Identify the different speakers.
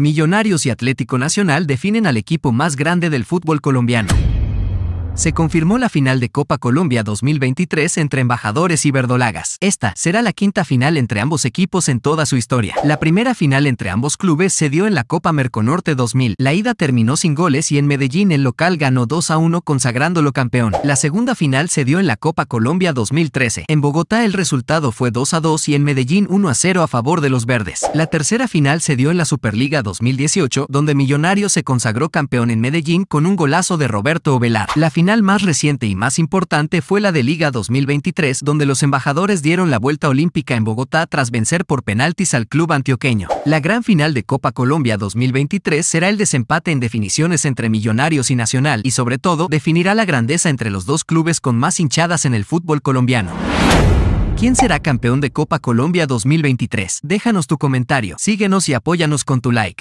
Speaker 1: Millonarios y Atlético Nacional definen al equipo más grande del fútbol colombiano se confirmó la final de Copa Colombia 2023 entre Embajadores y Verdolagas. Esta será la quinta final entre ambos equipos en toda su historia. La primera final entre ambos clubes se dio en la Copa Merconorte 2000. La ida terminó sin goles y en Medellín el local ganó 2 a 1 consagrándolo campeón. La segunda final se dio en la Copa Colombia 2013. En Bogotá el resultado fue 2 a 2 y en Medellín 1 a 0 a favor de los verdes. La tercera final se dio en la Superliga 2018, donde Millonarios se consagró campeón en Medellín con un golazo de Roberto Ovelar final más reciente y más importante fue la de Liga 2023, donde los embajadores dieron la vuelta olímpica en Bogotá tras vencer por penaltis al club antioqueño. La gran final de Copa Colombia 2023 será el desempate en definiciones entre Millonarios y Nacional y sobre todo definirá la grandeza entre los dos clubes con más hinchadas en el fútbol colombiano. ¿Quién será campeón de Copa Colombia 2023? Déjanos tu comentario, síguenos y apóyanos con tu like.